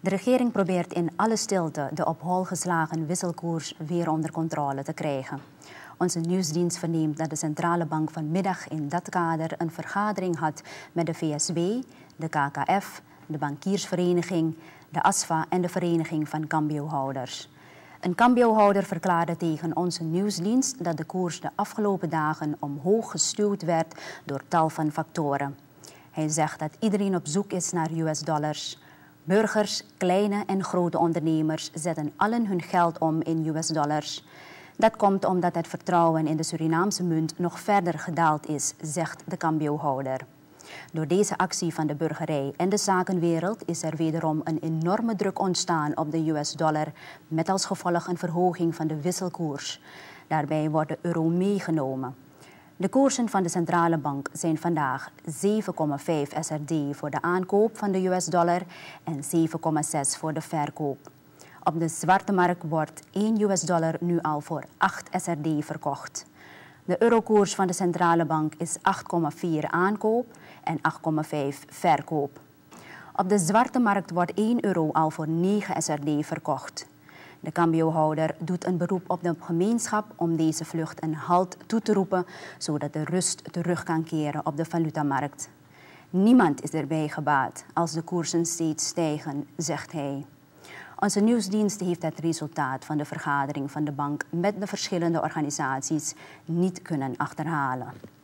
De regering probeert in alle stilte de op hol geslagen wisselkoers weer onder controle te krijgen. Onze nieuwsdienst verneemt dat de Centrale Bank vanmiddag in dat kader een vergadering had met de VSB, de KKF, de Bankiersvereniging, de ASFA en de Vereniging van Cambiohouders. Een cambiohouder verklaarde tegen onze nieuwsdienst dat de koers de afgelopen dagen omhoog gestuwd werd door tal van factoren. Hij zegt dat iedereen op zoek is naar US-dollars, Burgers, kleine en grote ondernemers zetten allen hun geld om in US-dollars. Dat komt omdat het vertrouwen in de Surinaamse munt nog verder gedaald is, zegt de cambiohouder. Door deze actie van de burgerij en de zakenwereld is er wederom een enorme druk ontstaan op de US-dollar, met als gevolg een verhoging van de wisselkoers. Daarbij wordt de euro meegenomen. De koersen van de centrale bank zijn vandaag 7,5 SRD voor de aankoop van de US-dollar en 7,6 voor de verkoop. Op de zwarte markt wordt 1 US-dollar nu al voor 8 SRD verkocht. De eurokoers van de centrale bank is 8,4 aankoop en 8,5 verkoop. Op de zwarte markt wordt 1 euro al voor 9 SRD verkocht. De cambiohouder doet een beroep op de gemeenschap om deze vlucht een halt toe te roepen, zodat de rust terug kan keren op de valutamarkt. Niemand is erbij gebaat als de koersen steeds stijgen, zegt hij. Onze nieuwsdienst heeft het resultaat van de vergadering van de bank met de verschillende organisaties niet kunnen achterhalen.